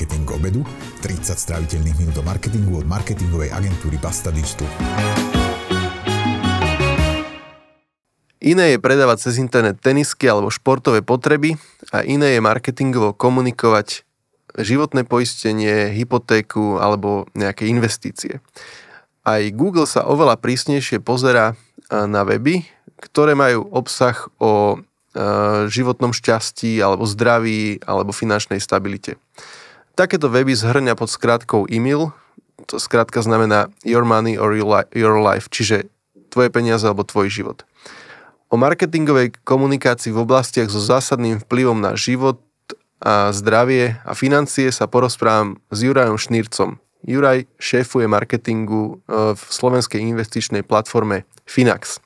Marketing obedu, 30 straviteľných minút do marketingu od marketingovej agentúry Basta Digital. Iné je predávať cez internet tenisky alebo športové potreby a iné je marketingovo komunikovať životné poistenie, hypotéku alebo nejaké investície. Aj Google sa oveľa prísnejšie pozera na weby, ktoré majú obsah o životnom šťastí alebo zdraví alebo finančnej stabilite. Takéto weby zhrňa pod skratkou email, to skratka znamená your money or your life, čiže tvoje peniaze alebo tvoj život. O marketingovej komunikácii v oblastiach so zásadným vplyvom na život a zdravie a financie sa porozprávam s Jurajom Šnírcom. Juraj šéfuje marketingu e, v slovenskej investičnej platforme Finax.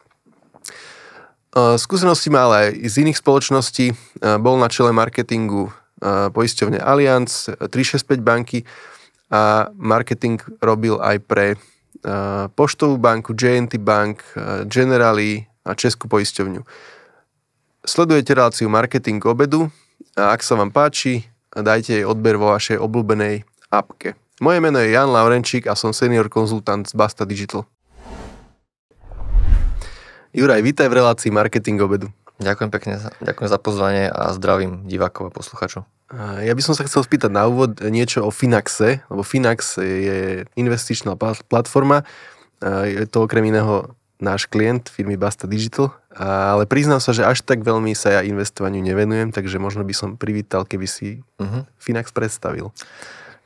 E, skúsenosti má ale aj z iných spoločností. E, bol na čele marketingu poisťovne Allianz, 365 banky a marketing robil aj pre Poštovú banku, JNT Bank, Generali a Českú poisťovňu. Sledujete reláciu Marketing k obedu a ak sa vám páči, dajte jej odber vo vašej obľúbenej appke. Moje meno je Jan Laurenčík a som senior konzultant z Basta Digital. Juraj, vítaj v relácii Marketing obedu. Ďakujem pekne, ďakujem za pozvanie a zdravím divákov a posluchačov. Ja by som sa chcel spýtať na úvod niečo o Finaxe, lebo Finax je investičná platforma, je to okrem iného náš klient firmy Basta Digital, ale priznám sa, že až tak veľmi sa ja investovaniu nevenujem, takže možno by som privítal, keby si uh-huh. Finax predstavil.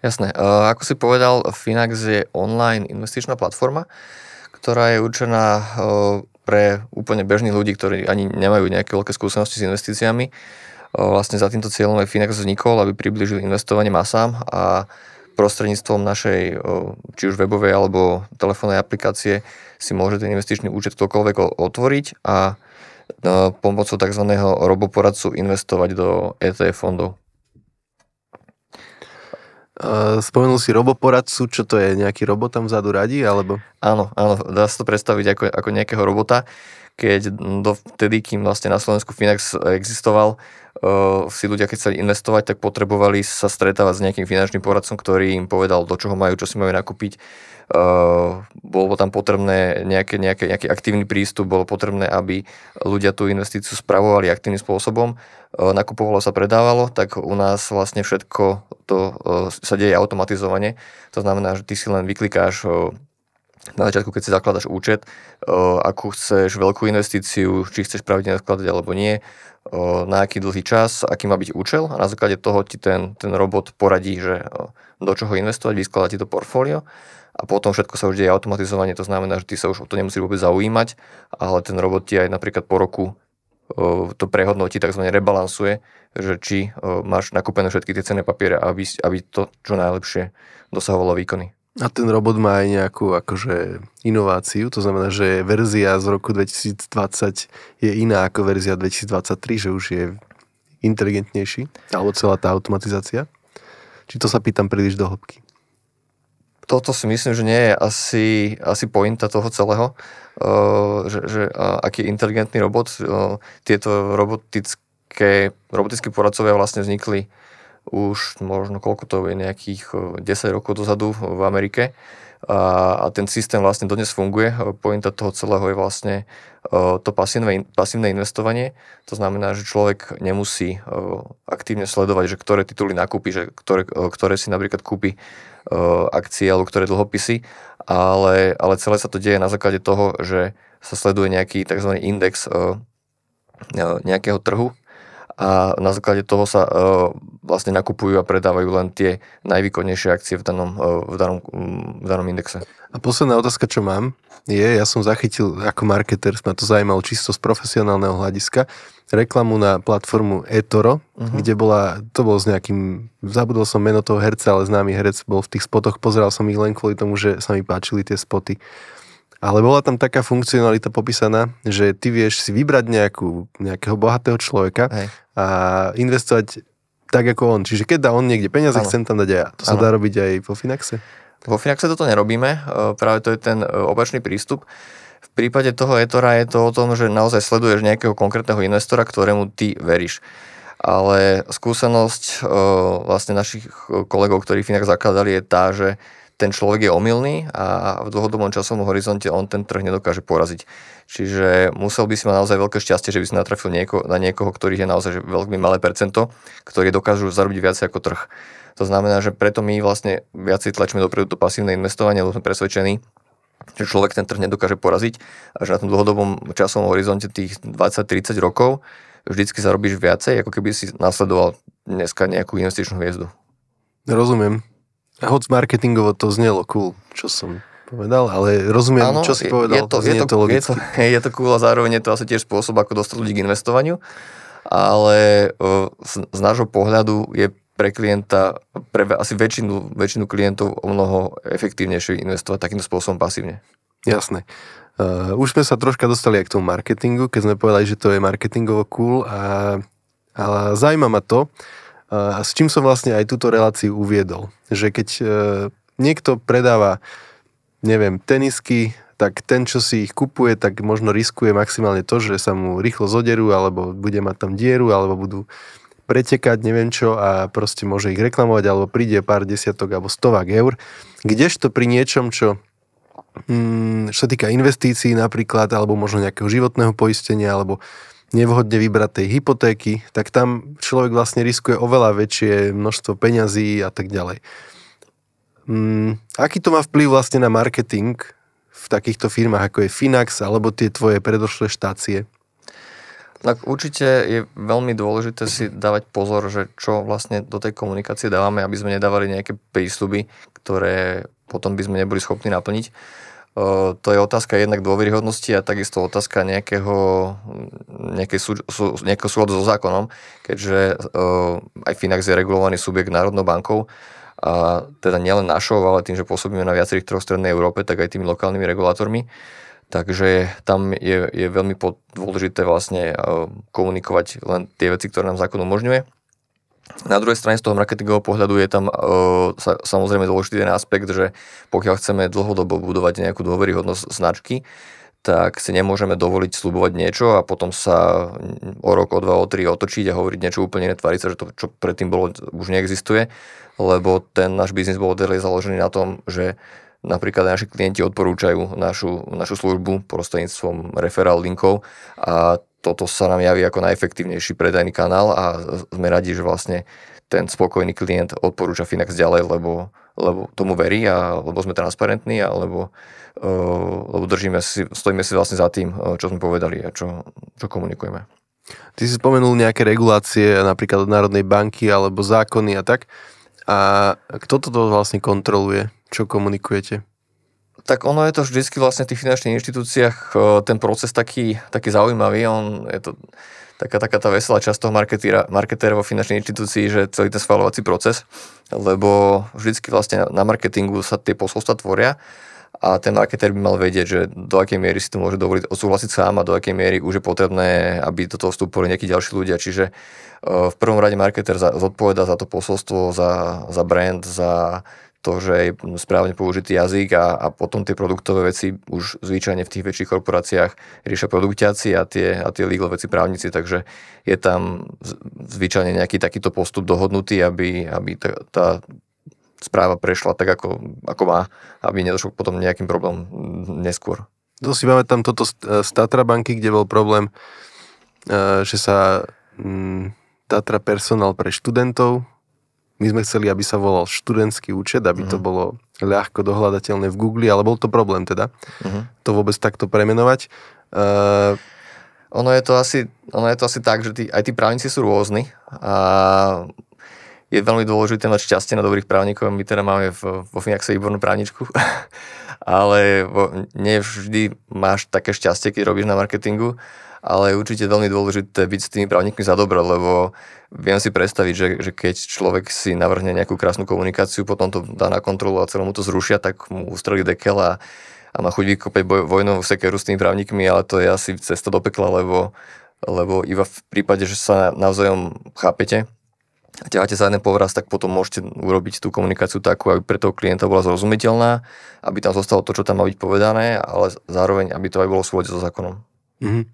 Jasné. Ako si povedal, Finax je online investičná platforma, ktorá je určená e, pre úplne bežných ľudí, ktorí ani nemajú nejaké veľké skúsenosti s investíciami Vlastne za týmto cieľom aj Finex vznikol, aby približil investovanie masám a prostredníctvom našej eh, či už webovej alebo telefónnej aplikácie si môže ten investičný účet ktokoľvek otvoriť a eh, pomocou tzv. roboporadcu investovať do ETF fondov. Spomenul si roboporadcu, čo to je? Nejaký robot tam vzadu radí? Alebo... Áno, áno, dá sa to predstaviť ako, ako nejakého robota, keď vtedy kým vlastne na Slovensku Finax existoval, Eh, si ľudia, keď chceli investovať, tak potrebovali sa stretávať s nejakým finančným poradcom, ktorý im povedal, do čoho majú, čo si majú nakúpiť. Eh, bolo tam potrebné nejaké, nejaké, nejaký aktívny prístup, bolo potrebné, aby ľudia tú investíciu spravovali aktívnym spôsobom. Eh, nakupovalo sa, predávalo, tak u nás vlastne všetko to sa deje automatizovane. To znamená, že ty si len vyklikáš na začiatku, keď si zakladaš účet, akú chceš veľkú investíciu, či chceš pravidelne vkladať alebo nie, na aký dlhý čas, aký má byť účel a na základe toho ti ten, ten robot poradí, že do čoho investovať, vyskladá ti to portfólio a potom všetko sa už deje automatizovanie, to znamená, že ty sa už o to nemusíš vôbec zaujímať, ale ten robot ti aj napríklad po roku to prehodnotí, tzv. rebalansuje, že či máš nakúpené všetky tie cenné papiere, aby, aby to čo najlepšie dosahovalo výkony. A ten robot má aj nejakú akože inováciu, to znamená, že verzia z roku 2020 je iná ako verzia 2023, že už je inteligentnejší, alebo celá tá automatizácia? Či to sa pýtam príliš do hĺbky? Toto si myslím, že nie je asi, asi pointa toho celého, e, že, že aký inteligentný robot. E, tieto robotické, robotické poradcovia vlastne vznikli už možno koľko to je, nejakých 10 e, rokov dozadu v Amerike. A, a ten systém vlastne dodnes funguje. E, pointa toho celého je vlastne e, to pasívne, pasívne investovanie. To znamená, že človek nemusí aktívne sledovať, že ktoré tituly nakúpi, že ktoré, ktoré si napríklad kúpi akcie alebo ktoré dlhopisy, ale, ale celé sa to deje na základe toho, že sa sleduje nejaký tzv. index nejakého trhu a na základe toho sa uh, vlastne nakupujú a predávajú len tie najvýkonnejšie akcie v danom, uh, v danom, mm, v danom indexe. A posledná otázka, čo mám, je, ja som zachytil ako marketer, ma to zaujímalo čisto z profesionálneho hľadiska, reklamu na platformu eToro, uh-huh. kde bola, to bolo s nejakým, zabudol som meno toho herca, ale známy herec bol v tých spotoch, pozeral som ich len kvôli tomu, že sa mi páčili tie spoty. Ale bola tam taká funkcionalita popísaná, že ty vieš si vybrať nejakú, nejakého bohatého človeka Hej. a investovať tak ako on. Čiže keď dá on niekde peniaze, ano. chcem tam dať aj ja. To sa dá robiť aj vo Finaxe? Vo Finaxe toto nerobíme, e, práve to je ten e, opačný prístup. V prípade toho etora je to o tom, že naozaj sleduješ nejakého konkrétneho investora, ktorému ty veríš. Ale skúsenosť e, vlastne našich kolegov, ktorí Finax zakladali, je tá, že ten človek je omylný a v dlhodobom časovom horizonte on ten trh nedokáže poraziť. Čiže musel by si mať naozaj veľké šťastie, že by si natrafil nieko, na niekoho, ktorý je naozaj veľmi malé percento, ktorí dokážu zarobiť viac ako trh. To znamená, že preto my vlastne viac si tlačíme dopredu to pasívne investovanie, lebo sme presvedčení, že človek ten trh nedokáže poraziť a že na tom dlhodobom časovom horizonte tých 20-30 rokov vždycky zarobíš viacej, ako keby si nasledoval dneska nejakú investičnú hviezdu. Rozumiem. Hoc marketingovo to znelo cool, čo som povedal, ale rozumiem, ano, čo si povedal. Je to, je to, to je to, je to cool a zároveň je to asi tiež spôsob, ako dostať ľudí k investovaniu, ale e, z, z nášho pohľadu je pre klienta, pre asi väčšinu, väčšinu klientov o mnoho efektívnejšie investovať takýmto spôsobom pasívne. Jasné. Uh, už sme sa troška dostali aj k tomu marketingu, keď sme povedali, že to je marketingovo cool a, a zaujíma ma to, a s čím som vlastne aj túto reláciu uviedol, že keď e, niekto predáva, neviem, tenisky, tak ten, čo si ich kupuje, tak možno riskuje maximálne to, že sa mu rýchlo zoderú, alebo bude mať tam dieru, alebo budú pretekať, neviem čo, a proste môže ich reklamovať, alebo príde pár desiatok alebo stovák eur. Kdežto pri niečom, čo mm, čo sa týka investícií napríklad, alebo možno nejakého životného poistenia, alebo nevhodne vybratej hypotéky, tak tam človek vlastne riskuje oveľa väčšie množstvo peňazí a tak ďalej. Mm, aký to má vplyv vlastne na marketing v takýchto firmách, ako je Finax alebo tie tvoje predošlé štácie? Tak určite je veľmi dôležité si dávať pozor, že čo vlastne do tej komunikácie dávame, aby sme nedávali nejaké prísľuby, ktoré potom by sme neboli schopní naplniť to je otázka jednak dôveryhodnosti a takisto otázka nejakého, sú, sú, nejakého súladu so zákonom, keďže aj Finax je regulovaný subjekt Národnou bankou a teda nielen našou, ale tým, že pôsobíme na viacerých troch Strednej Európe, tak aj tými lokálnymi regulátormi. Takže tam je, je veľmi dôležité vlastne komunikovať len tie veci, ktoré nám zákon umožňuje. Na druhej strane z toho marketingového pohľadu je tam e, sa, samozrejme dôležitý ten aspekt, že pokiaľ chceme dlhodobo budovať nejakú dôveryhodnosť značky, tak si nemôžeme dovoliť slúbovať niečo a potom sa o rok, o dva, o tri otočiť a hovoriť niečo úplne iné, tváriť sa, že to, čo predtým bolo, už neexistuje, lebo ten náš biznis bol oddelej založený na tom, že Napríklad naši klienti odporúčajú našu, našu službu prostredníctvom referál linkov a toto sa nám javí ako najefektívnejší predajný kanál a sme radi, že vlastne ten spokojný klient odporúča Finax ďalej, lebo, lebo tomu verí a lebo sme transparentní a lebo, e, lebo držíme si, stojíme si vlastne za tým, e, čo sme povedali a čo, čo komunikujeme. Ty si spomenul nejaké regulácie, napríklad od Národnej banky alebo zákony a tak. A kto toto vlastne kontroluje? čo komunikujete? Tak ono je to vždycky vlastne v tých finančných inštitúciách ten proces taký, taký zaujímavý. On je to taká, taká tá veselá časť toho marketéra, marketéra vo finančnej inštitúcii, že celý ten schvalovací proces, lebo vždycky vlastne na marketingu sa tie posolstva tvoria a ten marketér by mal vedieť, že do akej miery si to môže dovoliť odsúhlasiť sám a do akej miery už je potrebné, aby do toho vstúpili nejakí ďalší ľudia. Čiže v prvom rade marketer zodpoveda za to posolstvo, za, za brand, za to, že je správne použitý jazyk a, a potom tie produktové veci už zvyčajne v tých väčších korporáciách riešia produktiaci a tie, a tie legal veci právnici, takže je tam zvyčajne nejaký takýto postup dohodnutý, aby, aby tá, tá správa prešla tak, ako, ako má, aby nedošlo potom nejakým problém neskôr. To si máme tam toto z e, Tatra banky, kde bol problém, e, že sa mm, Tatra personál pre študentov my sme chceli, aby sa volal študentský účet, aby uh-huh. to mhm. bolo ľahko dohľadateľné v Google, ale bol to problém teda uh-huh. to vôbec takto premenovať. Uh, ono je, to asi, ono je to asi tak, že tí, aj tí právnici sú rôzni a je veľmi dôležité mať šťastie na dobrých právnikov. My teda máme v, vo Finaxe výbornú právničku, ale vo, máš také šťastie, keď robíš na marketingu ale je určite veľmi dôležité byť s tými právnikmi za dobro, lebo viem si predstaviť, že, že keď človek si navrhne nejakú krásnu komunikáciu, potom to dá na kontrolu a celomu to zrušia, tak mu ustrelí dekel a, a má chuť vykopať vojnovú sekeru s tými právnikmi, ale to je asi cesta do pekla, lebo, lebo iba v prípade, že sa navzájom chápete, a ťaháte sa jeden povraz, tak potom môžete urobiť tú komunikáciu takú, aby pre toho klienta bola zrozumiteľná, aby tam zostalo to, čo tam má byť povedané, ale zároveň, aby to aj bolo v so zákonom. Mm-hmm.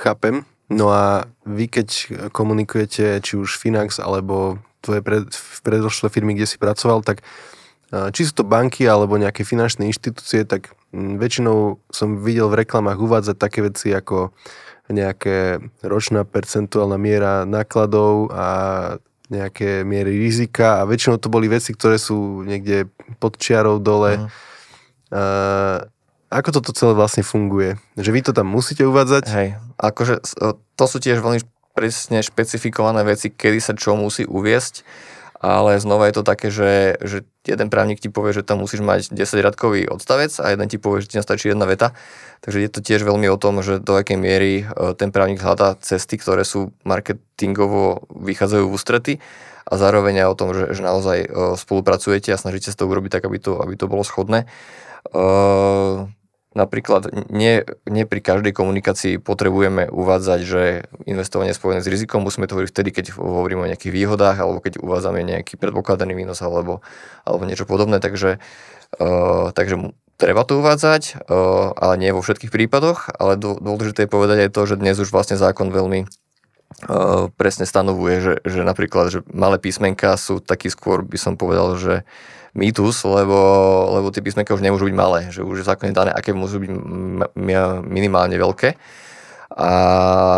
Chápem. No a vy keď komunikujete, či už Finax alebo tvoje pred, predošlé firmy, kde si pracoval, tak či sú to banky alebo nejaké finančné inštitúcie, tak väčšinou som videl v reklamách uvádzať také veci ako nejaké ročná percentuálna miera nákladov a nejaké miery rizika a väčšinou to boli veci, ktoré sú niekde pod čiarou dole. Uh-huh. Uh, ako toto celé vlastne funguje? Že vy to tam musíte uvádzať? Hej, akože to sú tiež veľmi presne špecifikované veci, kedy sa čo musí uviesť, ale znova je to také, že, že jeden právnik ti povie, že tam musíš mať 10 radkový odstavec a jeden ti povie, že ti stačí jedna veta. Takže je to tiež veľmi o tom, že do akej miery e, ten právnik hľadá cesty, ktoré sú marketingovo vychádzajú v ústrety a zároveň aj o tom, že, že naozaj e, spolupracujete a snažíte sa to urobiť tak, aby to, aby to bolo schodné. Uh, Napríklad nie, nie pri každej komunikácii potrebujeme uvádzať, že investovanie spojené s rizikom musíme to hovoriť vtedy, keď hovoríme o nejakých výhodách alebo keď uvádzame nejaký predpokladaný výnos alebo, alebo niečo podobné. Takže, uh, takže treba to uvádzať, uh, ale nie vo všetkých prípadoch. Ale dôležité je povedať aj to, že dnes už vlastne zákon veľmi uh, presne stanovuje, že, že napríklad že malé písmenka sú taký skôr, by som povedal, že uh, mýtus, lebo, lebo tie písmenka už nemôžu byť malé, že už je zákonne dané, aké môžu byť minimálne veľké. A,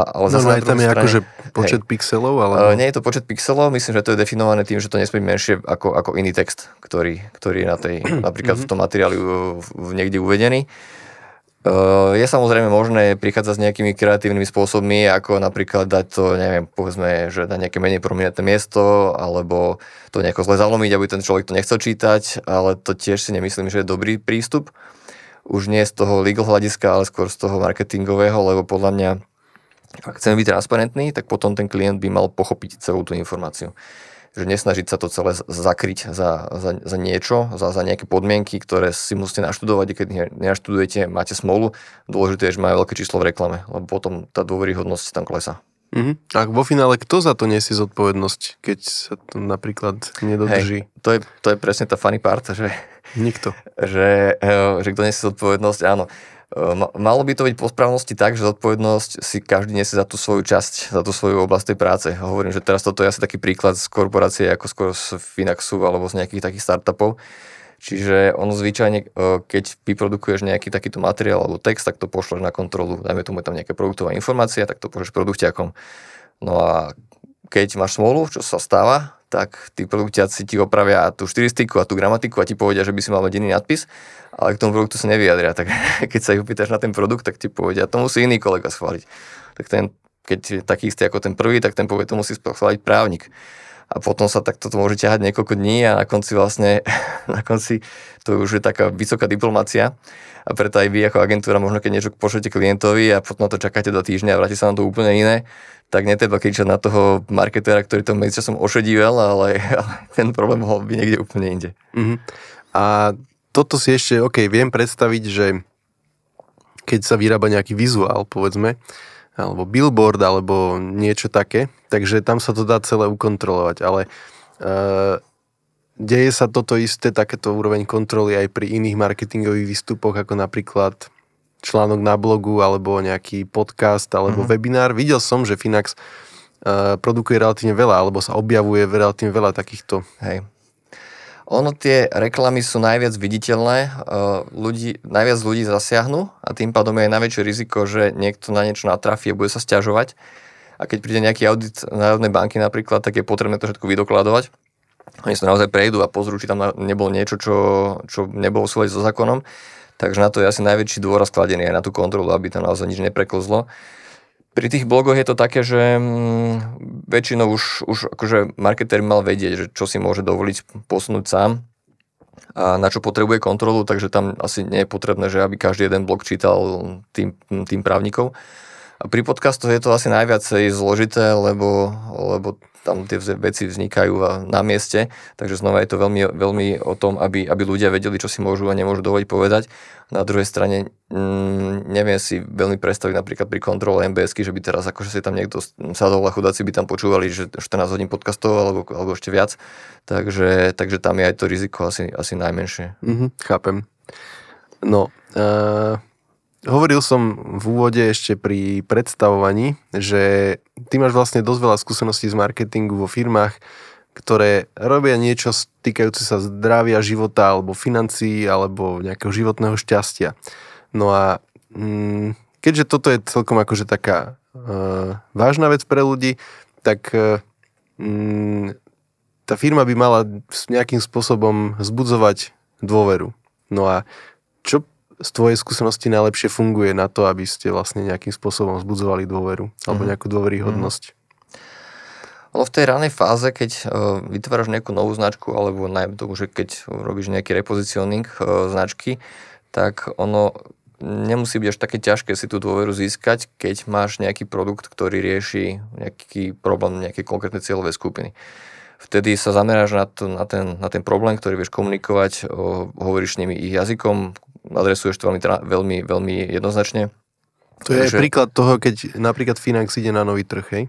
ale no, no tam je akože strane, akože počet hej, pixelov, e, ale... Nie je to počet pixelov, myslím, že to je definované tým, že to nesmie byť menšie ako, ako iný text, ktorý, ktorý je na tej, napríklad v mhm. tom materiáli v, v niekde uvedený. Eh, je samozrejme možné prichádzať s nejakými kreatívnymi spôsobmi, ako napríklad dať to, neviem, povedzme, že na nejaké menej prominentné miesto, alebo to nejako zle zalomiť, aby ten človek to nechcel čítať, ale to tiež si nemyslím, že je dobrý prístup. Už nie z toho legal hľadiska, ale skôr z toho marketingového, lebo podľa mňa, ak chceme byť transparentní, tak potom ten klient by mal pochopiť celú tú informáciu že nesnažiť sa to celé zakryť za, za, za niečo, za, za nejaké podmienky, ktoré si musíte naštudovať, keď neštudujete, máte smolu. Dôležité je, že majú veľké číslo v reklame, lebo potom tá dôveryhodnosť tam klesá. Mm-hmm. A vo finále, kto za to nesie zodpovednosť, keď sa to napríklad nedodrží? Hey, to, je, to je presne tá funny part, že... Nikto. Že, eh, že kto nesie zodpovednosť, áno. Eh, malo by to byť po správnosti tak, že zodpovednosť si každý nesie za tú svoju časť, za tú svoju oblasť tej práce. Hovorím, že teraz toto je asi taký príklad z korporácie, ako skôr z Finaxu alebo z nejakých takých startupov. Čiže ono zvyčajne, eh, keď vyprodukuješ nejaký takýto materiál alebo text, tak to pošleš na kontrolu, dajme tomu tam nejaká produktová informácia, tak to pošleš produkťakom. No a keď máš smolu, čo sa stáva, tak tí produktiaci ti opravia tú štyristiku a tú gramatiku a ti povedia, že by si mal mať iný nadpis, ale k tomu produktu sa nevyjadria. Tak keď sa ich opýtaš na ten produkt, tak ti povedia, to musí iný kolega schváliť. Tak ten, keď je taký istý ako ten prvý, tak ten povie, to musí schváliť právnik a potom sa takto to môže ťahať niekoľko dní a na konci vlastne, na konci to už je taká vysoká diplomácia a preto aj vy ako agentúra možno keď niečo pošlete klientovi a potom na to čakáte do týždňa a vráti sa na to úplne iné, tak netreba kričať na toho marketera, ktorý to medzičasom ošedivel, ale, ale ten problém bol byť niekde úplne inde. Mm-hmm. A toto si ešte, OK, viem predstaviť, že keď sa vyrába nejaký vizuál, povedzme, alebo billboard, alebo niečo také. Takže tam sa to dá celé ukontrolovať, ale uh, deje sa toto isté, takéto úroveň kontroly aj pri iných marketingových výstupoch, ako napríklad článok na blogu, alebo nejaký podcast, alebo mm-hmm. webinár. Videl som, že Finax uh, produkuje relatívne veľa, alebo sa objavuje relatívne veľa takýchto Hej. Ono tie reklamy sú najviac viditeľné, e, ľudí, najviac ľudí zasiahnu a tým pádom je najväčšie riziko, že niekto na niečo natrafí a bude sa stiažovať. A keď príde nejaký audit Národnej banky napríklad, tak je potrebné to všetko vydokladovať. Oni sa naozaj prejdú a pozrú, či tam nebolo niečo, čo, čo nebolo súhľať so zákonom. Takže na to je asi najväčší dôraz kladený aj na tú kontrolu, aby tam naozaj nič nepreklzlo pri tých blogoch je to také, že mm, väčšinou už, už akože marketer mal vedieť, že čo si môže dovoliť posunúť sám a na čo potrebuje kontrolu, takže tam asi nie je potrebné, že aby každý jeden blog čítal tým, tým právnikov. Pri podcastoch je to asi najviacej zložité, lebo, lebo tam tie veci vznikajú na mieste, takže znova je to veľmi, veľmi o tom, aby, aby ľudia vedeli, čo si môžu a nemôžu dovoliť povedať. Na druhej strane mm, neviem si veľmi predstaviť napríklad pri kontrole mbs že by teraz akože si tam niekto sadol a chudáci by tam počúvali, že 14 hodín podcastov alebo, alebo ešte viac, takže, takže tam je aj to riziko asi, asi najmenšie. Mm-hmm, chápem. No, uh... Hovoril som v úvode ešte pri predstavovaní, že ty máš vlastne dosť veľa skúseností z marketingu vo firmách, ktoré robia niečo týkajúce sa zdravia, života alebo financií alebo nejakého životného šťastia. No a mm, keďže toto je celkom akože taká e, vážna vec pre ľudí, tak e, mm, tá firma by mala nejakým spôsobom zbudzovať dôveru. No a z tvojej skúsenosti najlepšie funguje na to, aby ste vlastne nejakým spôsobom zbudzovali dôveru alebo mhm. nejakú dôveryhodnosť? Mm. Ale v tej ranej fáze, keď e, vytváraš nejakú novú značku, alebo najmä to, že keď robíš nejaký repozicioning e, značky, tak ono nemusí byť až také ťažké si tú dôveru získať, keď máš nejaký produkt, ktorý rieši nejaký problém nejakej konkrétnej cieľovej skupiny. Vtedy sa zameráš na, to, na, ten, na ten problém, ktorý vieš komunikovať, hovoríš s nimi ich jazykom, adresuješ to veľmi, veľmi, veľmi jednoznačne. To je Takže... príklad toho, keď napríklad Finax ide na nový trh, hej?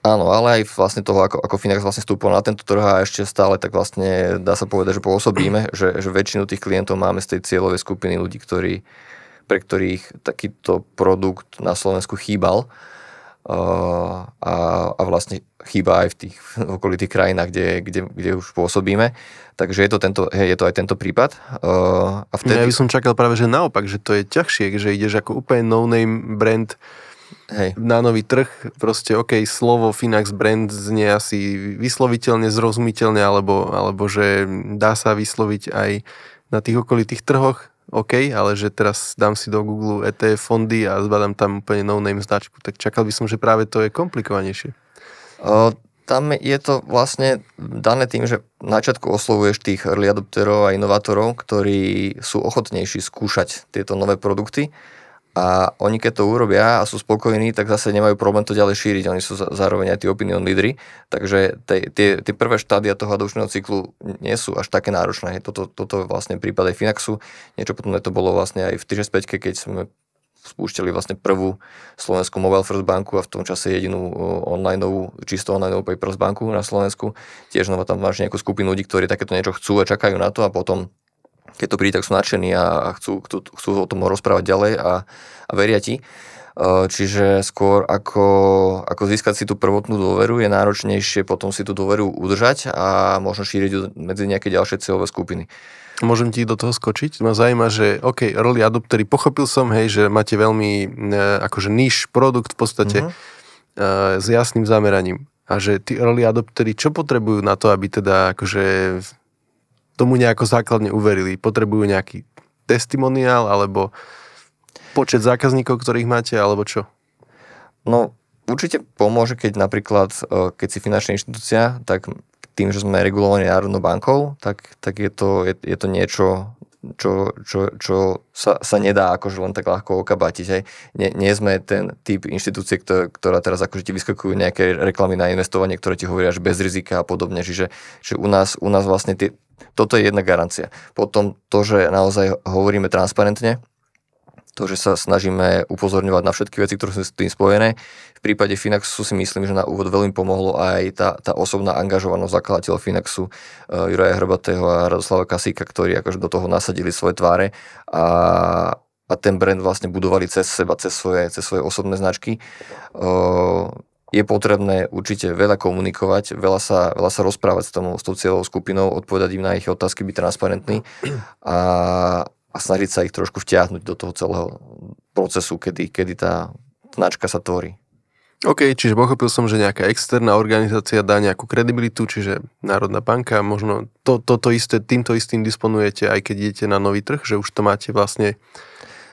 Áno, ale aj vlastne toho, ako, ako Finax vlastne vstúpol na tento trh a ešte stále, tak vlastne dá sa povedať, že pôsobíme, že, že väčšinu tých klientov máme z tej cieľovej skupiny ľudí, ktorí, pre ktorých takýto produkt na Slovensku chýbal a, a vlastne chýba aj v tých v okolitých krajinách, kde, kde, kde už pôsobíme. Takže je to, tento, hej, je to aj tento prípad. Uh, a vtedy... Ja by som čakal práve, že naopak, že to je ťažšie, že ideš ako úplne no-name brand hej. na nový trh. Proste, OK, slovo Finax brand znie asi vysloviteľne, zrozumiteľne, alebo, alebo že dá sa vysloviť aj na tých okolitých trhoch, OK, ale že teraz dám si do Google ETF fondy a zbadám tam úplne no-name značku, tak čakal by som, že práve to je komplikovanejšie. O, tam je to vlastne dané tým, že na začiatku oslovuješ tých early adopterov a inovátorov, ktorí sú ochotnejší skúšať tieto nové produkty a oni keď to urobia a sú spokojní, tak zase nemajú problém to ďalej šíriť. Oni sú zároveň aj tí opinion lídry, takže tie prvé štádia toho adopčného cyklu nie sú až také náročné. Toto, toto vlastne prípad aj Finaxu. Niečo potom to bolo vlastne aj v 365, keď sme spúšťali vlastne prvú slovenskú Mobile First banku a v tom čase jedinú online, čisto online Papers banku na Slovensku. Tiež znova tam máš nejakú skupinu ľudí, ktorí takéto niečo chcú a čakajú na to a potom keď to príde, tak sú nadšení a, chcú, chcú, chcú o tom rozprávať ďalej a, a veria ti. E, čiže skôr ako, ako získať si tú prvotnú dôveru je náročnejšie potom si tú dôveru udržať a možno šíriť medzi nejaké ďalšie cieľové skupiny. Môžem ti do toho skočiť? Ma zaujíma, že OK, roli adoptery, pochopil som, hej, že máte veľmi e, akože níž produkt v podstate mm-hmm. e, s jasným zameraním. A že tí roli adoptery, čo potrebujú na to, aby teda akože tomu nejako základne uverili. Potrebujú nejaký testimoniál alebo počet zákazníkov, ktorých máte, alebo čo? No, určite pomôže, keď napríklad, e, keď si finančná inštitúcia, tak tým, že sme regulovaní Národnou bankou, tak, tak je, to, je, je to niečo, čo, čo, čo sa, sa nedá akože len tak ľahko okabátiť. Hej. Nie, nie sme ten typ inštitúcie, ktorá, ktorá teraz akože ti vyskakujú nejaké reklamy na investovanie, ktoré ti hovoria, že bez rizika a podobne. Čiže, čiže u, nás, u nás vlastne tie, toto je jedna garancia. Potom to, že naozaj hovoríme transparentne, to, že sa snažíme upozorňovať na všetky veci, ktoré sú s tým spojené. V prípade Finaxu si myslím, že na úvod veľmi pomohlo aj tá, tá osobná angažovanosť zakladateľa Finaxu uh, Juraja Hrbatého a Radoslava Kasíka, ktorí akože do toho nasadili svoje tváre a, a ten brand vlastne budovali cez seba, cez svoje, cez svoje osobné značky. Uh, je potrebné určite veľa komunikovať, veľa sa, veľa sa rozprávať s, tomu, s tou cieľovou skupinou, odpovedať im na ich otázky, byť transparentný a, a snažiť sa ich trošku vtiahnuť do toho celého procesu, kedy, kedy tá značka sa tvorí. OK, čiže pochopil som, že nejaká externá organizácia dá nejakú kredibilitu, čiže Národná banka, možno to, toto to isté, týmto istým disponujete, aj keď idete na nový trh, že už to máte vlastne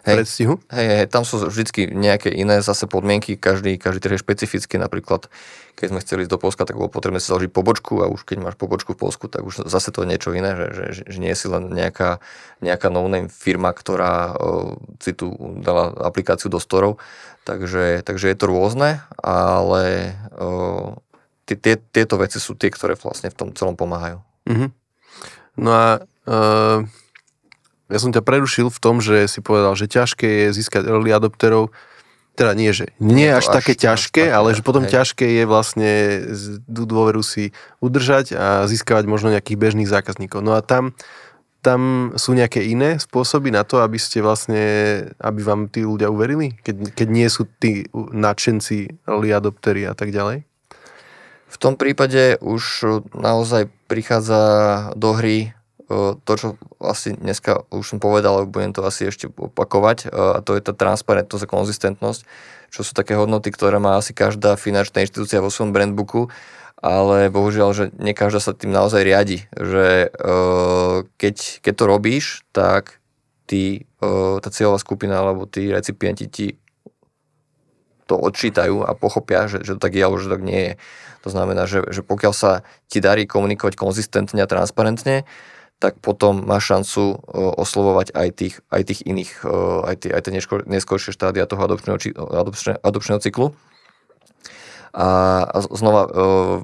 Hej, predstihu? Hej, hej, tam sú vždy nejaké iné zase podmienky, každý, každý trh je špecifický, napríklad keď sme chceli ísť do Polska, tak bolo potrebné si založiť pobočku a už keď máš pobočku v Polsku, tak už zase to je niečo iné, že, že, že, nie si len nejaká, nejaká no firma, ktorá o, si tu dala aplikáciu do storov, takže, takže je to rôzne, ale o, tie, tieto veci sú tie, ktoré vlastne v tom celom pomáhajú. Mm-hmm. No a uh... Ja som ťa prerušil v tom, že si povedal, že ťažké je získať early adopterov, teda nie, že nie je až, až také ťažké, až ale že potom hej. ťažké je vlastne dôveru si udržať a získavať možno nejakých bežných zákazníkov. No a tam, tam sú nejaké iné spôsoby na to, aby ste vlastne, aby vám tí ľudia uverili, keď, keď nie sú tí nadšenci, early adoptery a tak ďalej? V tom prípade už naozaj prichádza do hry E, to, čo asi dneska už som povedal, ale budem to asi ešte opakovať, e, a to je tá transparentnosť a konzistentnosť, čo sú také hodnoty, ktoré má asi každá finančná inštitúcia vo svojom brandbooku, ale bohužiaľ, že nie každá sa tým naozaj riadi, že e, keď, keď to robíš, tak ty, tá cieľová skupina alebo tí recipienti ti to odčítajú a pochopia, že, že to tak je, alebo že to tak nie je. To znamená, že, že pokiaľ sa ti darí komunikovať konzistentne a transparentne, tak potom má šancu e, oslovovať aj tých, aj tých iných, e, aj tie, aj tie neskôršie štádia toho adopčného, adopčného, adopčného cyklu. A, znova e,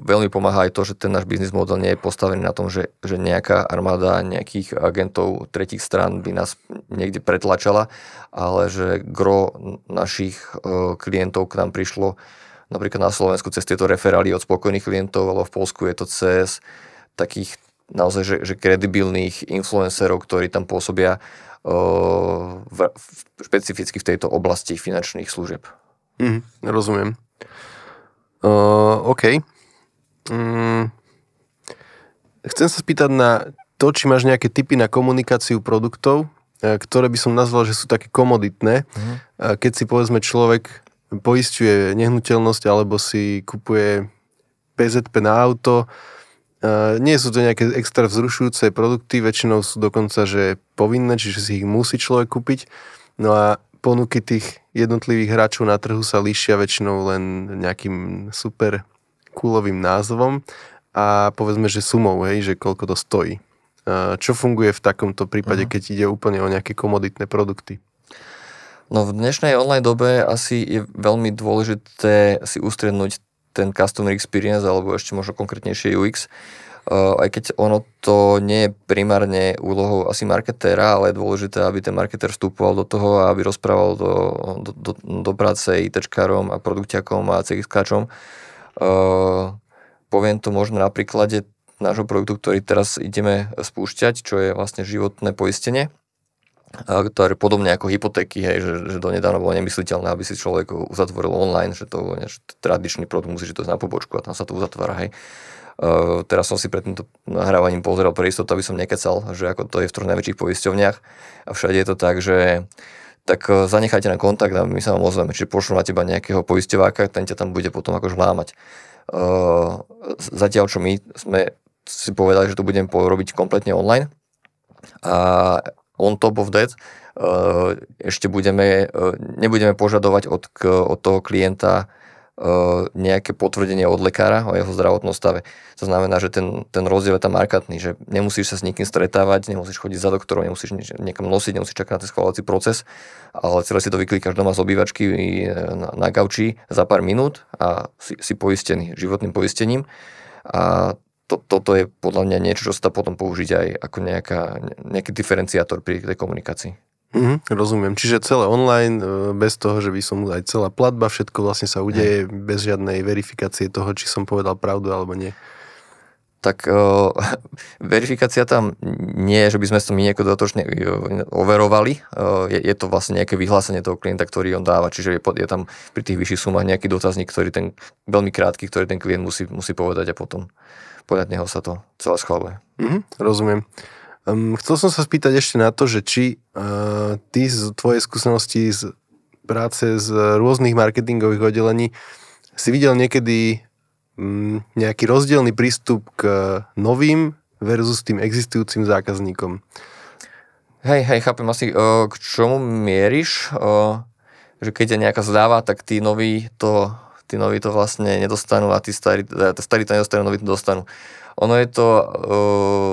veľmi pomáha aj to, že ten náš biznis model nie je postavený na tom, že, že nejaká armáda nejakých agentov tretich strán by nás niekde pretlačala, ale že gro našich klientov k nám prišlo napríklad na Slovensku cez tieto referály od spokojných klientov, alebo v Polsku je to cez takých naozaj že, že kredibilných influencerov, ktorí tam pôsobia uh, v, v, špecificky v tejto oblasti finančných služieb. Mm, rozumiem. Uh, OK. Mm, chcem sa spýtať na to, či máš nejaké typy na komunikáciu produktov, eh, ktoré by som nazval, že sú také komoditné. Mm. Keď si povedzme človek poistuje nehnuteľnosť alebo si kupuje PZP na auto, uh, nie sú to nejaké extra vzrušujúce produkty, väčšinou sú dokonca, že povinné, čiže si ich musí človek kúpiť. No a ponuky tých jednotlivých hráčov na trhu sa líšia väčšinou len nejakým super kúlovým názvom a povedzme, že sumou, hej, že koľko to stojí. Čo funguje v takomto prípade, mhm. keď ide úplne o nejaké komoditné produkty? No v dnešnej online dobe asi je veľmi dôležité si ustrednúť ten customer experience alebo ešte možno konkrétnejšie UX, e, aj keď ono to nie je primárne úlohou asi marketéra, ale je dôležité, aby ten marketér vstupoval do toho a aby rozprával do, do, do, do práce ITčkárom a produktiakom a CXkáčom. Uh, poviem to možno na príklade nášho produktu, ktorý teraz ideme spúšťať, čo je vlastne životné poistenie ktoré podobne ako hypotéky, hej, že, že nedávno bolo nemysliteľné, aby si človek uzatvoril online, že to je tradičný produkt, musíš to ísť na pobočku a tam sa to uzatvára, hej. Uh, teraz som si pred týmto nahrávaním pozrel pre istotu, aby som nekecal, že ako to je v troch najväčších poisťovniach a všade je to tak, že tak e, zanechajte na kontakt a my sa vám ozveme. či pošlú na teba nejakého poisťováka, ten ťa tam bude potom akož žlámať. Uh, e, zatiaľ, čo my sme si povedali, že to budem robiť kompletne online a on top of that eh, ešte budeme, eh, nebudeme požadovať od, od toho klienta eh, nejaké potvrdenie od lekára o jeho zdravotnom stave. To znamená, že ten, ten rozdiel je tam markantný, že nemusíš sa s nikým stretávať, nemusíš chodiť za doktorom, nemusíš niekam nosiť, nemusíš čakať na ten schvalovací proces, ale celé si to vyklíkaš doma z obývačky na, na gauči za pár minút a si, si poistený životným poistením. A to, toto je podľa mňa niečo, čo sa dá potom použiť aj ako nejaká, nejaký diferenciátor pri tej komunikácii. Mm, rozumiem. Čiže celé online, e, bez toho, že by som aj celá platba, všetko vlastne sa udeje hmm. bez žiadnej verifikácie toho, či som povedal pravdu alebo nie. Tak uh, verifikácia tam nie je, že by sme to my nejako dodatočne e, overovali. Uh, je, je to vlastne nejaké vyhlásenie toho klienta, ktorý on dáva. Čiže je, je tam pri tých vyšších sumách nejaký dotazník, ktorý ten veľmi krátky, ktorý ten klient musí, musí povedať a potom podľa neho sa to celé schvaluje. Mm-hmm, rozumiem. Um, chcel som sa spýtať ešte na to, že či uh, ty z tvojej skúsenosti z práce z rôznych marketingových oddelení si videl niekedy um, nejaký rozdielny prístup k novým versus tým existujúcim zákazníkom. Hej, hej, chápem asi, o, eh, k čomu mieríš, o, eh, že keď je nejaká zdáva, tak tí noví to tí noví to vlastne nedostanú a tí starí, teda tí starí to nedostanú, noví to dostanú. Ono je to,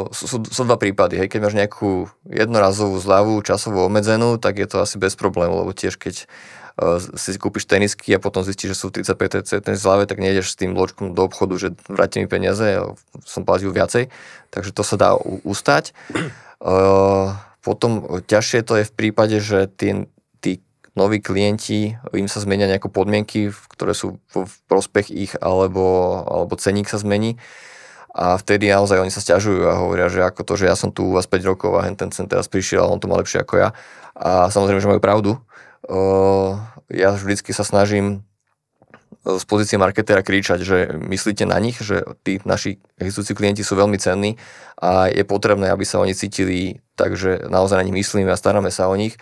uh, sú, sú dva prípady, hej, keď máš nejakú jednorazovú zľavu, časovú obmedzenú, tak je to asi bez problémov, lebo tiež keď uh, si kúpiš tenisky a potom zistíš, že sú 35 ten zľave, tak nejdeš s tým ločkom do obchodu, že vráti mi peniaze, som platil viacej, takže to sa dá ustať. Uh, potom ťažšie to je v prípade, že ty noví klienti, im sa zmenia nejako podmienky, ktoré sú v prospech ich, alebo, alebo ceník sa zmení. A vtedy naozaj oni sa stiažujú a hovoria, že ako to, že ja som tu u vás 5 rokov a ten cen teraz prišiel ale on to má lepšie ako ja. A samozrejme, že majú pravdu. Ja vždycky sa snažím e, z pozície marketera kričať, že myslíte na nich, že tí naši existujúci klienti sú veľmi cenní a je potrebné, aby sa oni cítili, takže naozaj na nich myslíme a staráme sa o nich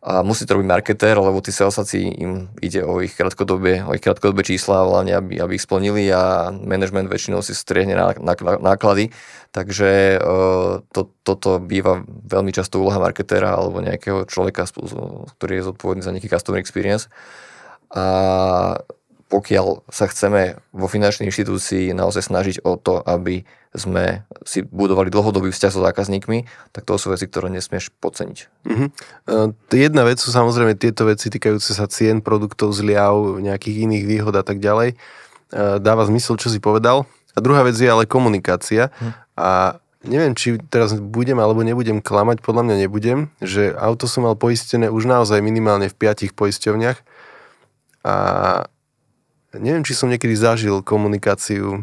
a musí to robiť marketér, lebo tí salesáci im ide o ich krátkodobé o ich krátkodobé čísla, hlavne aby, aby ich splnili a management väčšinou si striehne náklady, takže e, to, toto býva veľmi často úloha marketéra alebo nejakého človeka, ktorý je zodpovedný za nejaký customer experience. A pokiaľ sa chceme vo finančnej inštitúcii naozaj snažiť o to, aby sme si budovali dlhodobý vzťah so zákazníkmi, tak to sú veci, ktoré nesmieš podceniť. Mm-hmm. jedna vec sú samozrejme tieto veci týkajúce sa cien, produktov, zliav, nejakých iných výhod a tak ďalej. E, dáva zmysel, čo si povedal. A druhá vec je ale komunikácia. Hm. A neviem, či teraz budem alebo nebudem klamať, podľa mňa nebudem, že auto som mal poistené už naozaj minimálne v piatich poisťovniach. A neviem, či som niekedy zažil komunikáciu, e,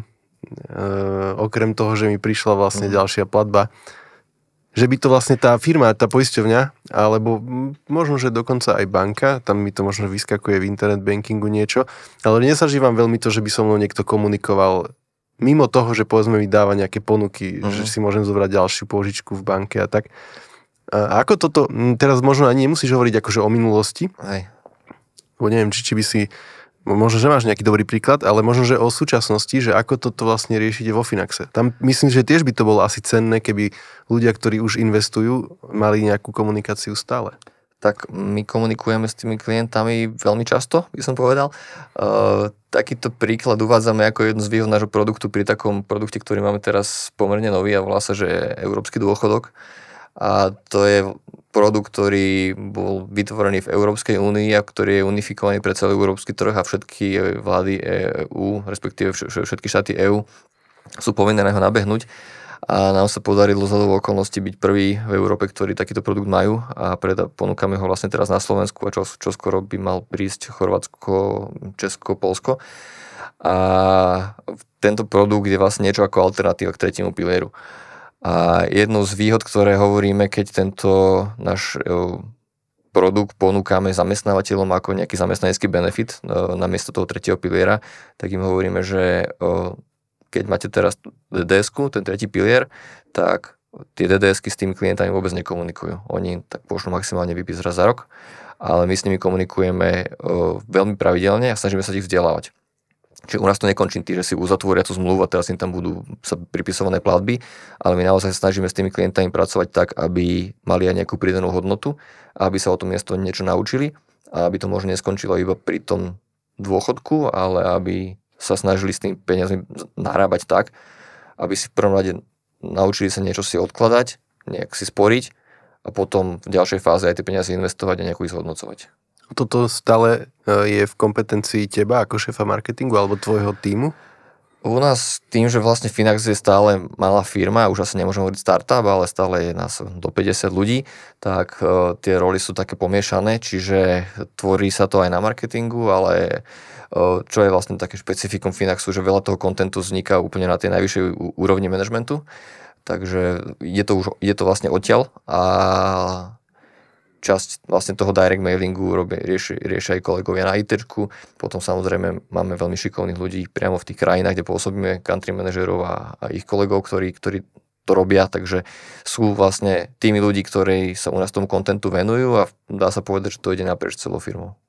okrem toho, že mi prišla vlastne mm. ďalšia platba, že by to vlastne tá firma, tá poisťovňa, alebo možno, že dokonca aj banka, tam mi to možno vyskakuje v internet bankingu niečo, ale nezažívam veľmi to, že by so mnou niekto komunikoval mimo toho, že povedzme mi dáva nejaké ponuky, mm. že si môžem zobrať ďalšiu pôžičku v banke a tak. A ako toto, teraz možno ani nemusíš hovoriť akože o minulosti, Hej. neviem, či, či by si možno, že máš nejaký dobrý príklad, ale možno, že o súčasnosti, že ako toto vlastne riešite vo Finaxe. Tam myslím, že tiež by to bolo asi cenné, keby ľudia, ktorí už investujú, mali nejakú komunikáciu stále tak my komunikujeme s tými klientami veľmi často, by som povedal. E, takýto príklad uvádzame ako jednu z výhod nášho produktu pri takom produkte, ktorý máme teraz pomerne nový a volá sa, že je Európsky dôchodok a to je produkt, ktorý bol vytvorený v Európskej únii a ktorý je unifikovaný pre celý európsky trh a všetky vlády EÚ, respektíve všetky štáty EÚ sú povinné na ho nabehnúť a nám sa podarilo z okolnosti byť prvý v Európe, ktorí takýto produkt majú a preda, ponúkame ho vlastne teraz na Slovensku a čo, čo skoro by mal prísť Chorvátsko, Česko, Polsko. A tento produkt je vlastne niečo ako alternatíva k tretiemu pilieru. A jednou z výhod, ktoré hovoríme, keď tento náš e, produkt ponúkame zamestnávateľom ako nejaký zamestnanecký benefit e, namiesto toho tretieho piliera, tak im hovoríme, že e, keď máte teraz dds ten tretí pilier, tak tie dds s tými klientami vôbec nekomunikujú. Oni tak pošlú maximálne vypísť raz za rok, ale my s nimi komunikujeme veľmi pravidelne a snažíme sa ich vzdelávať. Čiže u nás to nekončí tým, že si uzatvoria tú zmluvu a teraz im tam budú sa pripisované platby, ale my naozaj snažíme s tými klientami pracovať tak, aby mali aj nejakú pridanú hodnotu, aby sa o tom miesto niečo naučili a aby to možno neskončilo iba pri tom dôchodku, ale aby sa snažili s tým peniazmi narábať tak, aby si v prvom rade naučili sa niečo si odkladať, nejak si sporiť a potom v ďalšej fáze aj tie peniaze investovať a nejakú ich zhodnocovať toto stále e, je v kompetencii teba ako šéfa marketingu alebo tvojho týmu? U nás tým, že vlastne Finax je stále malá firma, už asi nemôžem hovoriť startup, ale stále je nás do 50 ľudí, tak e, tie roly sú také pomiešané, čiže tvorí sa to aj na marketingu, ale e, čo je vlastne také špecifikum Finaxu, že veľa toho kontentu vzniká úplne na tej najvyššej úrovni manažmentu, takže je to, už, je to vlastne odtiaľ a časť vlastne toho direct mailingu robie, rieši riešia aj kolegovia na it Potom samozrejme máme veľmi šikovných ľudí priamo v tých krajinách, kde pôsobíme, country manažerov a, a ich kolegov, ktorí, ktorí to robia, takže sú vlastne tými ľudí, ktorí sa u nás tomu kontentu venujú a dá sa povedať, že to ide naprieč celou firmou.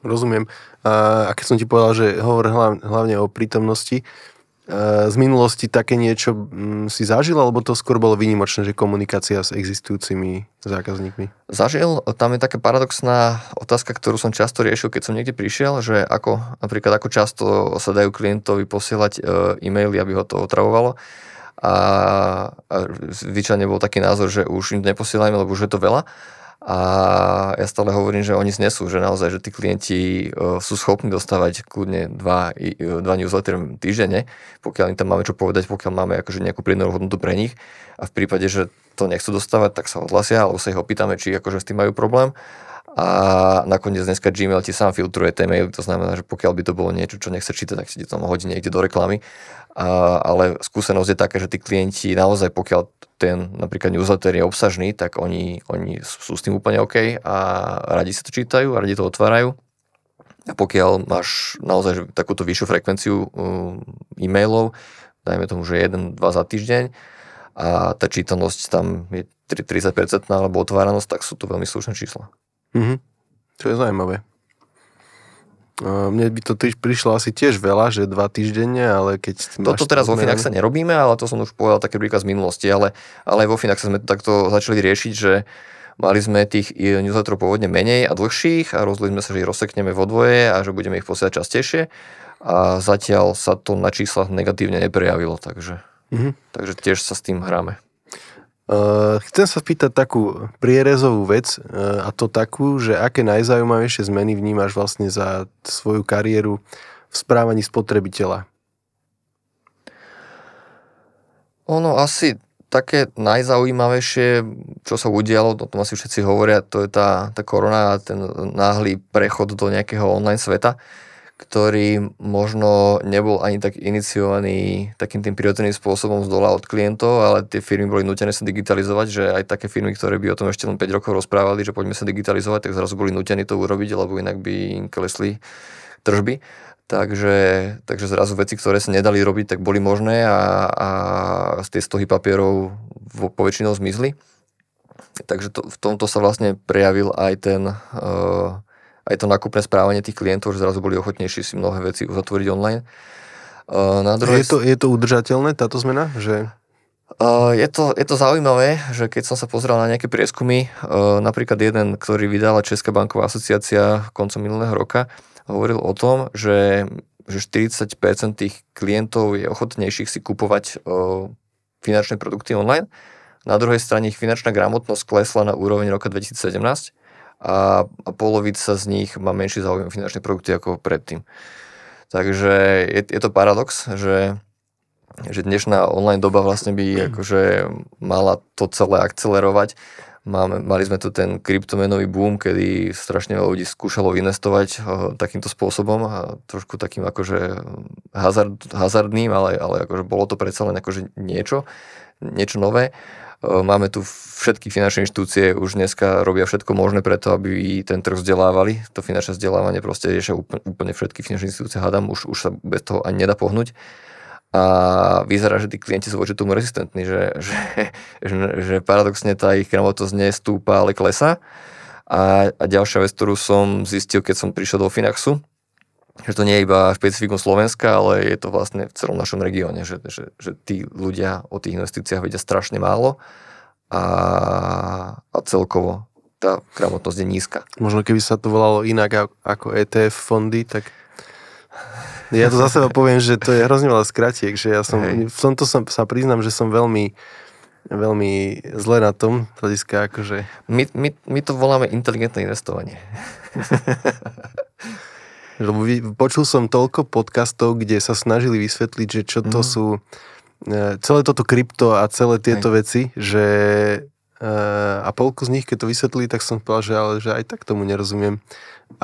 Rozumiem. A keď som ti povedal, že hovor hlavne o prítomnosti, uh, E, z minulosti také niečo mm, si zažil, alebo to skôr bolo výnimočné, že komunikácia s existujúcimi zákazníkmi? Zažil, tam je taká paradoxná otázka, ktorú som často riešil, keď som niekde prišiel, že ako, napríklad ako často sa dajú klientovi posielať e, e-maily, aby ho to otravovalo. A, a zvyčajne bol taký názor, že už im neposielajme, lebo už je to veľa. A ja stále hovorím, že oni snesú, že naozaj, že tí klienti e, sú schopní dostávať kľudne dva, e, dva newsletter týždenne, pokiaľ im tam máme čo povedať, pokiaľ máme akože nejakú prídenú hodnotu pre nich. A v prípade, že to nechcú dostávať, tak sa odhlasia, alebo sa ich opýtame, či akože s tým majú problém. A nakoniec dneska Gmail ti sám filtruje tie maily, to znamená, že pokiaľ by to bolo niečo, čo nechce čítať, tak si ti to hodí niekde do reklamy. A, ale skúsenosť je taká, že tí klienti naozaj, pokiaľ ten napríklad newsletter je obsažný, tak oni, oni sú s tým úplne OK a radi si to čítajú radi to otvárajú. A pokiaľ máš naozaj takúto vyššiu frekvenciu um, e-mailov, dajme tomu, že 1-2 za týždeň a tá čítanosť tam je 30% alebo otváranosť, tak sú to veľmi slušné čísla. Mm-hmm. To je zaujímavé. Mne by to týž, prišlo asi tiež veľa, že dva týždenne, ale keď... Toto teraz vo Finaxe nerobíme, ale to som už povedal také príklad z minulosti, ale, ale vo Finaxe sme to takto začali riešiť, že mali sme tých e, newsletterov pôvodne menej a dlhších a rozhodli sme sa, že ich rozsekneme vo dvoje a že budeme ich posielať častejšie a zatiaľ sa to na číslach negatívne neprejavilo, takže, mm-hmm. takže tiež sa s tým hráme. E, chcem sa spýtať takú prierezovú vec e, a to takú, že aké najzaujímavejšie zmeny vnímaš vlastne za svoju kariéru v správaní spotrebiteľa? Ono asi také najzaujímavejšie, čo sa udialo, o tom asi všetci hovoria, to je tá, tá korona a ten náhly prechod do nejakého online sveta. Uh, ktorý možno nebol ani tak iniciovaný takým tým prirodzeným spôsobom z dola od klientov, ale tie firmy boli nutené sa digitalizovať, že aj také firmy, ktoré by o tom ešte len 5 rokov rozprávali, že poďme sa digitalizovať, tak zrazu boli nutení to urobiť, lebo inak by im klesli tržby. Takže, takže zrazu veci, ktoré sa nedali robiť, tak boli možné a, a tie stohy papierov vo, poväčšinou zmizli. Takže to, v tomto sa vlastne prejavil aj ten uh, aj to nakupné správanie tých klientov, že zrazu boli ochotnejší si mnohé veci uzatvoriť online. Na druhej... je, to, je to udržateľné táto zmena? Že... Je to, je to zaujímavé, že keď som sa pozrel na nejaké prieskumy, napríklad jeden, ktorý vydala Česká banková asociácia koncom minulého roka, hovoril o tom, že, že 40% tých klientov je ochotnejších si kupovať finančné produkty online. Na druhej strane ich finančná gramotnosť klesla na úroveň roka 2017 a, a polovica z nich má menší záujem o finančné produkty ako predtým. Takže je, je to paradox, že, že dnešná online doba vlastne by akože mala to celé akcelerovať. Máme, mali sme tu ten kryptomenový boom, kedy strašne veľa ľudí skúšalo investovať uh, takýmto spôsobom a trošku takým akože hazard, hazardným, ale, ale akože bolo to predsa len akože niečo, niečo nové Eh, máme tu všetky finančné inštitúcie, už dneska robia všetko možné preto, aby ten trh vzdelávali. To finančné vzdelávanie proste riešia úplne, úplne všetky finančné inštitúcie, hádam, už, už sa bez toho ani nedá pohnúť. A vyzerá, že tí klienti sú voči tomu rezistentní, že, že, že, že paradoxne tá ich gramotnosť nestúpa, ale klesa. A, a ďalšia vec, ktorú som zistil, keď som prišiel do Finaxu, že to nie je iba špecifikum Slovenska, ale je to vlastne v celom našom regióne, že, že, že tí ľudia o tých investíciách vedia strašne málo a, a celkovo tá kramotnosť je nízka. Možno keby sa to volalo inak ako ETF fondy, tak ja to za seba poviem, že to je hrozne veľa skratiek, že ja som, Hej. v tomto som, sa priznám, že som veľmi veľmi zle na tom, hľadiska akože... My, my, my to voláme inteligentné investovanie. Lebo počul som toľko podcastov, kde sa snažili vysvetliť, že čo to mm sú e, celé toto krypto a celé tieto Hej. veci, že e, a polku z nich, keď to vysvetlili, tak som povedal, že, ale, že aj tak tomu nerozumiem.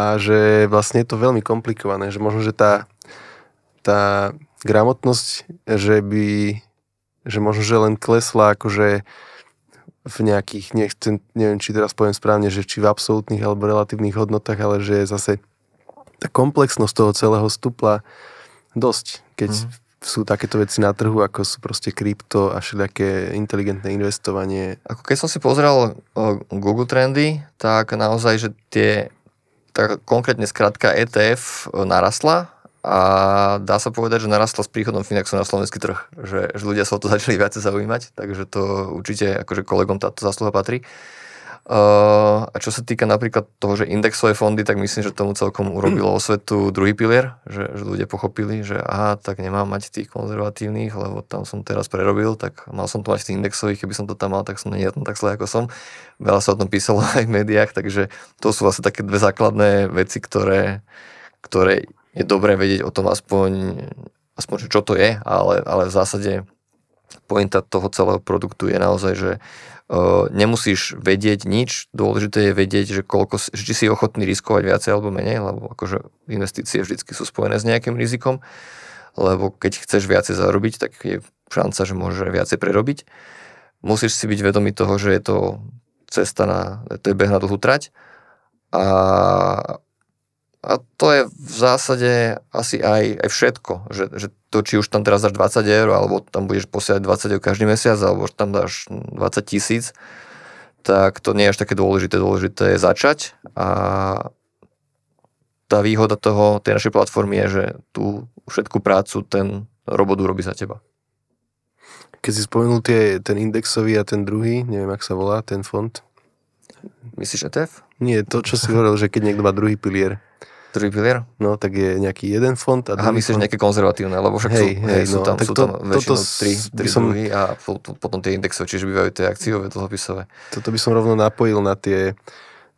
A že vlastne je to veľmi komplikované, že možno, že tá, tá gramotnosť, že by, že možno, že len klesla akože v nejakých, nechcem, neviem, či teraz poviem správne, že či v absolútnych alebo relatívnych hodnotách, ale že zase tá komplexnosť toho celého stúpla dosť, keď mm-hmm. sú takéto veci na trhu, ako sú proste krypto a všelijaké inteligentné investovanie. Ako keď som si pozrel Google trendy, tak naozaj, že tie tak konkrétne skratka ETF narastla a dá sa povedať, že narastla s príchodom Finaxu na slovenský trh, že, že ľudia sa o to začali viacej zaujímať, takže to určite akože kolegom táto zásluha patrí. Uh, a čo sa týka napríklad toho, že indexové fondy, tak myslím, že tomu celkom urobilo mm. osvetu druhý pilier, že, že ľudia pochopili, že aha, tak nemám mať tých konzervatívnych, lebo tam som teraz prerobil, tak mal som to mať v tých indexových, keby som to tam mal, tak som nie tam tak zle, ako som. Veľa sa o tom písalo aj v médiách, takže to sú vlastne také dve základné veci, ktoré, ktoré je dobré vedieť o tom aspoň, aspoň čo to je, ale, ale v zásade pointa toho celého produktu je naozaj, že nemusíš vedieť nič, dôležité je vedieť, že koľko, či si ochotný riskovať viacej alebo menej, lebo akože investície vždy sú spojené s nejakým rizikom, lebo keď chceš viacej zarobiť, tak je šanca, že môžeš aj viacej prerobiť. Musíš si byť vedomý toho, že je to cesta na, to je beh na dlhú trať a a to je v zásade asi aj, aj všetko, že, že to, či už tam teraz dáš 20 eur, alebo tam budeš posielať 20 eur každý mesiac, alebo tam dáš 20 tisíc, tak to nie je až také dôležité. Dôležité je začať a tá výhoda toho, tej našej platformy je, že tú všetku prácu ten robot urobí za teba. Keď si spomenul tie, ten indexový a ten druhý, neviem, ak sa volá, ten fond. Myslíš ETF? Nie, to, čo si hovoril, že keď niekto má druhý pilier ktorý pilier, no tak je nejaký jeden fond. A Aha, myslíš fond... nejaké konzervatívne, lebo však hej, sú, hej, no, sú tam, sú to, tam väčšinou tri, tri som... druhy a po, po, potom tie indexové, čiže bývajú tie akciové mm. dlhopisové. Toto by som rovno napojil na tie,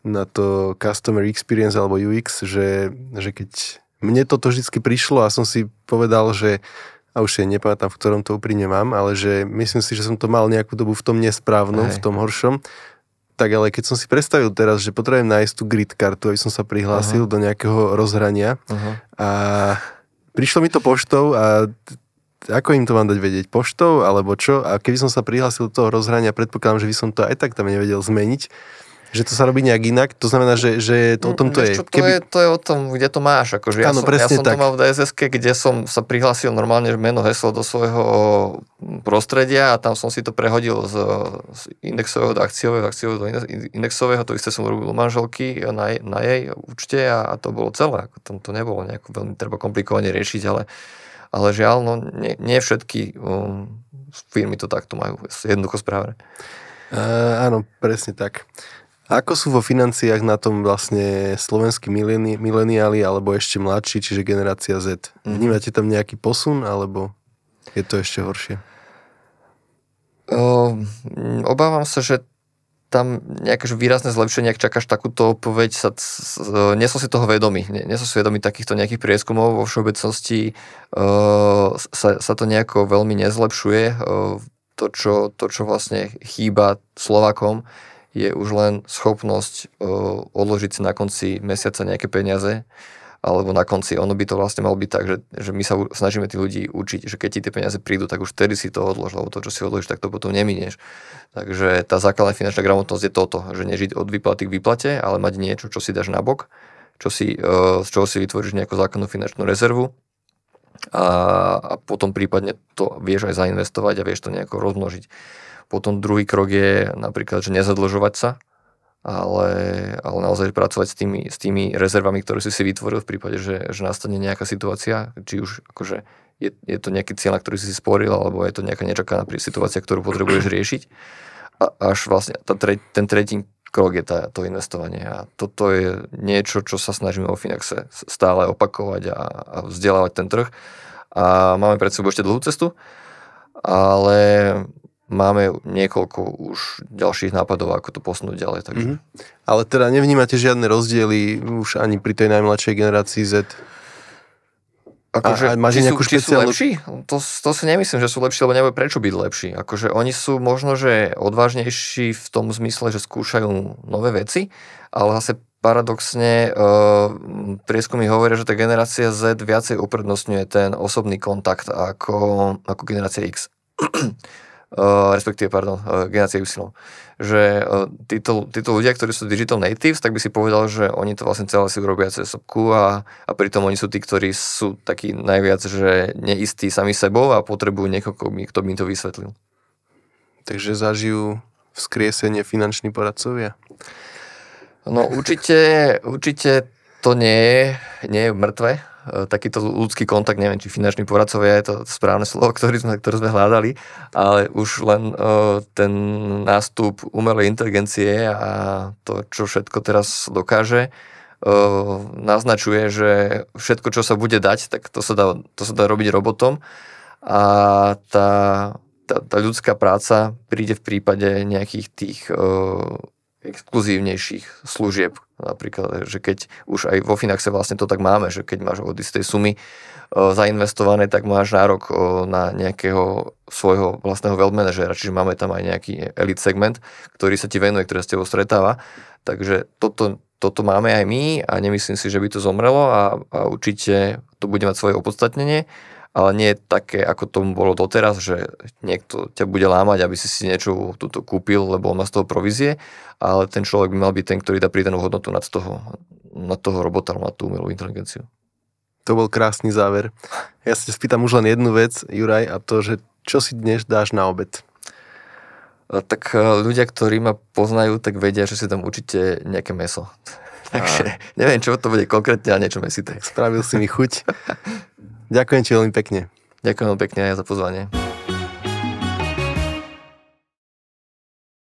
na to customer experience alebo UX, že, že keď mne toto vždy prišlo a som si povedal, že a už si nepamätám, v ktorom to úprimne mám, ale že myslím si, že som to mal nejakú dobu v tom nesprávnom, v tom horšom tak ale keď som si predstavil teraz, že potrebujem nájsť tú grid kartu, aby som sa prihlásil uh-huh. do nejakého rozhrania uh-huh. a prišlo mi to poštou a ako im to mám dať vedieť? Poštou alebo čo? A keby som sa prihlásil do toho rozhrania, predpokladám, že by som to aj tak tam nevedel zmeniť že to sa robí nejak inak? To znamená, že, že to o tom to je. Čo, to, Keby... je, to je o tom, kde to máš. Akože ja ano, som, ja som tak. to mal v dss kde som sa prihlásil normálne meno heslo do svojho prostredia a tam som si to prehodil z, z indexového do akciového, akciového do indexového. To isté som robil u manželky na, jej, na jej účte a, a to bolo celé. Tam to nebolo nejako veľmi treba komplikovane riešiť, ale ale žiaľ, no, nie, nie všetky um, firmy to takto majú jednoducho správne. Uh, áno, presne tak ako sú vo financiách na tom vlastne slovenskí mileni, mileniáli alebo ešte mladší, čiže generácia Z? Mhm. Vnímate tam nejaký posun alebo je to ešte horšie? O, ehm, obávam sa, že tam nejaké výrazné zlepšenie, ak čakáš takúto odpoveď, sa, nie som si toho vedomý. Nie, nie som si vedomý takýchto nejakých prieskumov. Vo všeobecnosti uh, sa, sa to nejako veľmi nezlepšuje. Uh, to, čo, to, čo vlastne chýba Slovakom, je už len schopnosť e, odložiť si na konci mesiaca nejaké peniaze alebo na konci. Ono by to vlastne malo byť tak, že, že my sa snažíme tých ľudí učiť, že keď ti tie peniaze prídu, tak už vtedy si to odlož, lebo to, čo si odložíš, tak to potom neminieš. Takže tá základná finančná gramotnosť je toto, že nežiť od výplaty k výplate, ale mať niečo, čo si dáš nabok, čo si, e, z čoho si vytvoríš nejakú základnú finančnú rezervu a, a potom prípadne to vieš aj zainvestovať a vieš to nejako rozmnožiť. Potom druhý krok je napríklad, že nezadlžovať sa, ale, ale naozaj pracovať s tými, s tými rezervami, ktoré si si vytvoril v prípade, že, že nastane nejaká situácia, či už akože je, je to nejaký cieľ, na ktorý si si sporil, alebo je to nejaká nečakaná situácia, ktorú potrebuješ riešiť. A až vlastne tá tre, ten tretí krok je tá, to investovanie. A toto je niečo, čo sa snažíme vo Finaxe stále opakovať a, a vzdelávať ten trh. A máme pred sebou ešte dlhú cestu, ale máme niekoľko už ďalších nápadov, ako to posunúť ďalej. Takže. Mm-hmm. Ale teda nevnímate žiadne rozdiely už ani pri tej najmladšej generácii Z? Akože, a, a máš nejakú sú, špeciálnu... sú lepší? To, to si nemyslím, že sú lepší, lebo neviem prečo byť lepší. Akože oni sú možno, že odvážnejší v tom zmysle, že skúšajú nové veci, ale zase paradoxne e, prieskumy hovoria, že tá generácia Z viacej uprednostňuje ten osobný kontakt ako, ako generácia X respektíve, pardon, uh, generácie Y. Že uh, títo, títo ľudia, ktorí sú digital natives, tak by si povedal, že oni to vlastne celé si urobia cez sopku a, a pritom oni sú tí, ktorí sú takí najviac, že neistí sami sebou a potrebujú niekoho, kto by im to vysvetlil. Takže zažijú vzkriesenie finanční poradcovia? No určite, určite to nie je, nie je mŕtve, E, takýto ľudský kontakt, neviem, či finanční poradcovia je to správne slovo, ktoré sme, ktoré sme hľadali, ale už len e, ten nástup umelej inteligencie a to, čo všetko teraz dokáže, e, naznačuje, že všetko, čo sa bude dať, tak to sa dá, to sa dá robiť robotom a tá, tá, tá ľudská práca príde v prípade nejakých tých exkluzívnejších služieb, Napríklad, že keď už aj vo Finaxe vlastne to tak máme, že keď máš od istej sumy e, zainvestované, tak máš nárok e, na nejakého svojho vlastného wellmanažera, čiže máme tam aj nejaký elite segment, ktorý sa ti venuje, ktorý sa s tebou stretáva. Takže toto, toto máme aj my a nemyslím si, že by to zomrelo a, a určite to bude mať svoje opodstatnenie ale nie je také, ako tomu bolo doteraz, že niekto ťa bude lámať, aby si si niečo tuto kúpil, lebo on má z toho provízie, ale ten človek by mal byť ten, ktorý dá pridanú hodnotu nad toho, nad toho robota, na tú umelú inteligenciu. To bol krásny záver. Ja sa spýtam už len jednu vec, Juraj, a to, že čo si dnes dáš na obed? Tak e, ľudia, ktorí ma poznajú, tak vedia, že si tam určite nejaké meso. Takže neviem, čo to bude konkrétne, ale niečo mesité. Spravil si mi chuť. Ďakujem ti veľmi pekne. Ďakujem veľmi pekne aj za pozvanie.